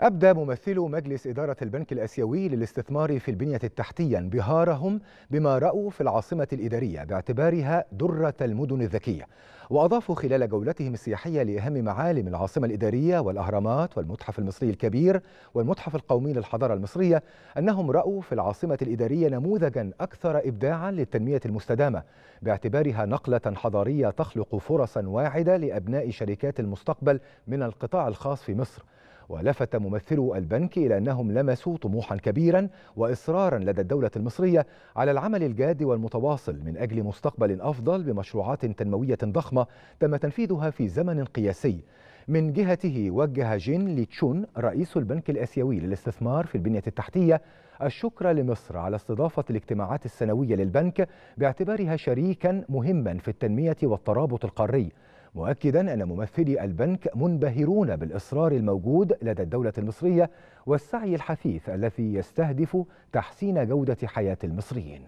أبدى ممثلو مجلس إدارة البنك الأسيوي للاستثمار في البنية التحتية انبهارهم بما رأوا في العاصمة الإدارية باعتبارها درة المدن الذكية وأضافوا خلال جولتهم السياحية لأهم معالم العاصمة الإدارية والأهرامات والمتحف المصري الكبير والمتحف القومي للحضارة المصرية أنهم رأوا في العاصمة الإدارية نموذجا أكثر إبداعا للتنمية المستدامة باعتبارها نقلة حضارية تخلق فرصا واعدة لأبناء شركات المستقبل من القطاع الخاص في مصر ولفت ممثلو البنك إلى أنهم لمسوا طموحا كبيرا وإصرارا لدى الدولة المصرية على العمل الجاد والمتواصل من أجل مستقبل أفضل بمشروعات تنموية ضخمة تم تنفيذها في زمن قياسي من جهته وجه جين ليتشون رئيس البنك الآسيوي للاستثمار في البنية التحتية الشكر لمصر على استضافة الاجتماعات السنوية للبنك باعتبارها شريكا مهما في التنمية والترابط القاري مؤكدا أن ممثلي البنك منبهرون بالإصرار الموجود لدى الدولة المصرية والسعي الحثيث الذي يستهدف تحسين جودة حياة المصريين